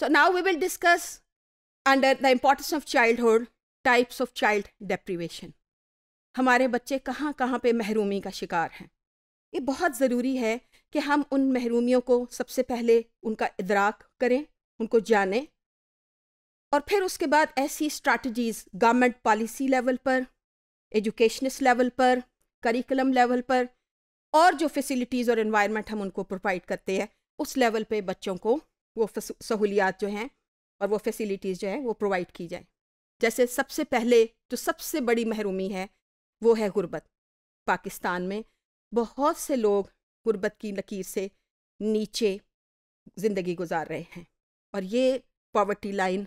So now we will discuss under the importance of childhood types of child deprivation. हमारे बच्चे कहाँ कहाँ पे महरूमी का शिकार हैं ये बहुत ज़रूरी है कि हम उन महरूमियों को सबसे पहले उनका इदराक करें उनको जानें और फिर उसके बाद ऐसी स्ट्रैटेजीज़ गवर्नमेंट पॉलिसी लेवल पर एजुकेशनिस्ट लेवल पर करिकुलम लेवल पर और जो फैसिलिटीज़ और इन्वायरमेंट हम उनको प्रोवाइड करते हैं उस लेवल पे बच्चों को वो सहूलियात जो हैं और वो फैसिलिटीज़ जो है वो प्रोवाइड की जाए जैसे सबसे पहले जो सबसे बड़ी महरूमी है वो है गुर्बत पाकिस्तान में बहुत से लोग गुर्बत की लकीर से नीचे ज़िंदगी गुजार रहे हैं और ये पॉवर्टी लाइन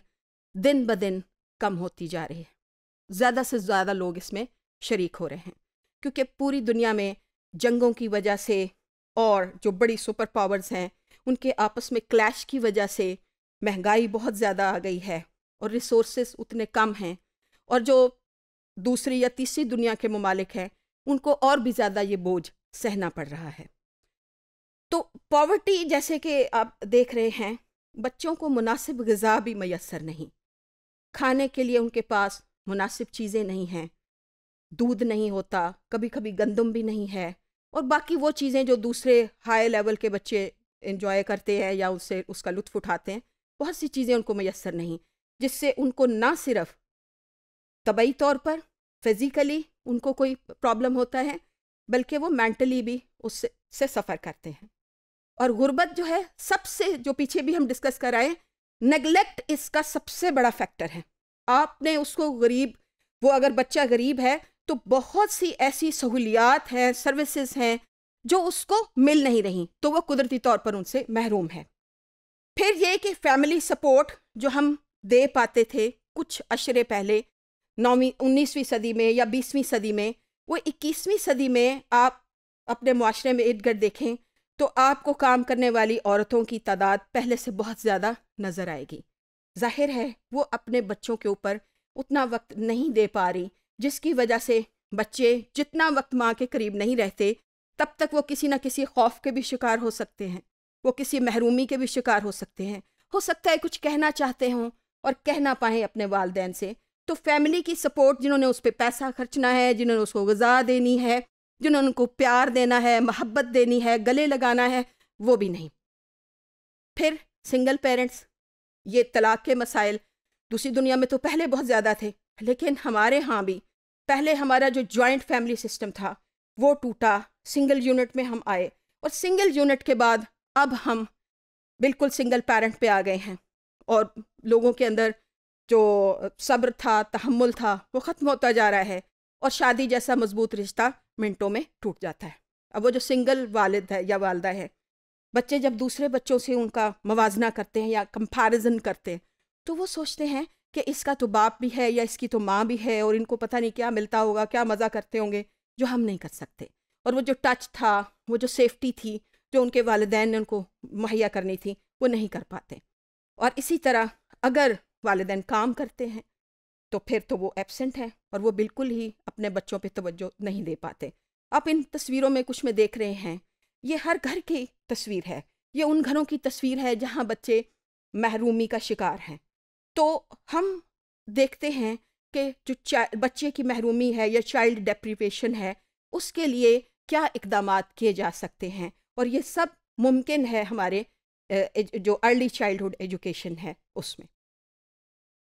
दिन ब दिन कम होती जा रही है ज़्यादा से ज़्यादा लोग इसमें शरीक हो रहे हैं क्योंकि पूरी दुनिया में जंगों की वजह से और जो बड़ी सुपर पावर्स हैं उनके आपस में क्लैश की वजह से महंगाई बहुत ज़्यादा आ गई है और रिसोर्स उतने कम हैं और जो दूसरी या तीसरी दुनिया के ममालिक हैं उनको और भी ज़्यादा ये बोझ सहना पड़ रहा है तो पॉवर्टी जैसे कि आप देख रहे हैं बच्चों को मुनासिब गज़ा भी मैसर नहीं खाने के लिए उनके पास मुनासिब चीज़ें नहीं हैं दूध नहीं होता कभी कभी गंदम भी नहीं है और बाकी वो चीज़ें जो दूसरे हाई लेवल के बच्चे इन्जॉय करते हैं या उससे उसका लुत्फ़ उठाते हैं बहुत सी चीज़ें उनको मैसर नहीं जिससे उनको ना सिर्फ तबई तौर पर फिज़िकली उनको कोई प्रॉब्लम होता है बल्कि वो मेंटली भी उससे से सफ़र करते हैं और गुर्बत जो है सबसे जो पीछे भी हम डिस्कस आए नेगलेक्ट इसका सबसे बड़ा फैक्टर है आपने उसको गरीब वो अगर बच्चा गरीब है तो बहुत सी ऐसी सहूलियात हैं सर्विसेज हैं जो उसको मिल नहीं रही तो वह कुदरती तौर पर उनसे महरूम है फिर ये कि फैमिली सपोर्ट जो हम दे पाते थे कुछ अशरे पहले नौवीं उन्नीसवीं सदी में या बीसवीं सदी में वो इक्कीसवीं सदी में आप अपने माशरे में इर्द गिर्द देखें तो आपको काम करने वाली औरतों की तादाद पहले से बहुत ज़्यादा नज़र आएगी जाहिर है वो अपने बच्चों के ऊपर उतना वक्त नहीं दे पा रही जिसकी वजह से बच्चे जितना वक्त माँ के करीब नहीं रहते तब तक वो किसी न किसी खौफ के भी शिकार हो सकते हैं वो किसी महरूमी के भी शिकार हो सकते हैं हो सकता है कुछ कहना चाहते हों और कह ना पाएँ अपने वालदेन से तो फैमिली की सपोर्ट जिन्होंने उस पर पैसा खर्चना है जिन्होंने उसको गज़ा देनी है जिन्होंने उनको प्यार देना है मोहब्बत देनी है गले लगाना है वो भी नहीं फिर सिंगल पेरेंट्स ये तलाक के मसाइल दूसरी दुनिया में तो पहले बहुत ज़्यादा थे लेकिन हमारे यहाँ भी पहले हमारा जो जॉइंट फैमिली सिस्टम था वो टूटा सिंगल यूनिट में हम आए और सिंगल यूनिट के बाद अब हम बिल्कुल सिंगल पेरेंट पे आ गए हैं और लोगों के अंदर जो सब्र था तहमुल था वो ख़त्म होता जा रहा है और शादी जैसा मजबूत रिश्ता मिनटों में टूट जाता है अब वो जो सिंगल वालद है या वालदा है बच्चे जब दूसरे बच्चों से उनका मवाजना करते हैं या कंपैरिजन करते हैं तो वो सोचते हैं कि इसका तो बाप भी है या इसकी तो माँ भी है और इनको पता नहीं क्या मिलता होगा क्या मज़ा करते होंगे जो हम नहीं कर सकते और वो जो टच था वो जो सेफ्टी थी जो उनके वालदेन ने उनको मुहैया करनी थी वो नहीं कर पाते और इसी तरह अगर वालदेन काम करते हैं तो फिर तो वो एबसेंट हैं और वो बिल्कुल ही अपने बच्चों पर तोज्जो नहीं दे पाते आप इन तस्वीरों में कुछ में देख रहे हैं ये हर घर की तस्वीर है ये उन घरों की तस्वीर है जहाँ बच्चे महरूमी का शिकार हैं तो हम देखते हैं कि जो बच्चे की महरूमी है या चाइल्ड डेप्रीवेशन है उसके लिए क्या इकदाम किए जा सकते हैं और ये सब मुमकिन है हमारे जो अर्ली चाइल्डहुड एजुकेशन है उसमें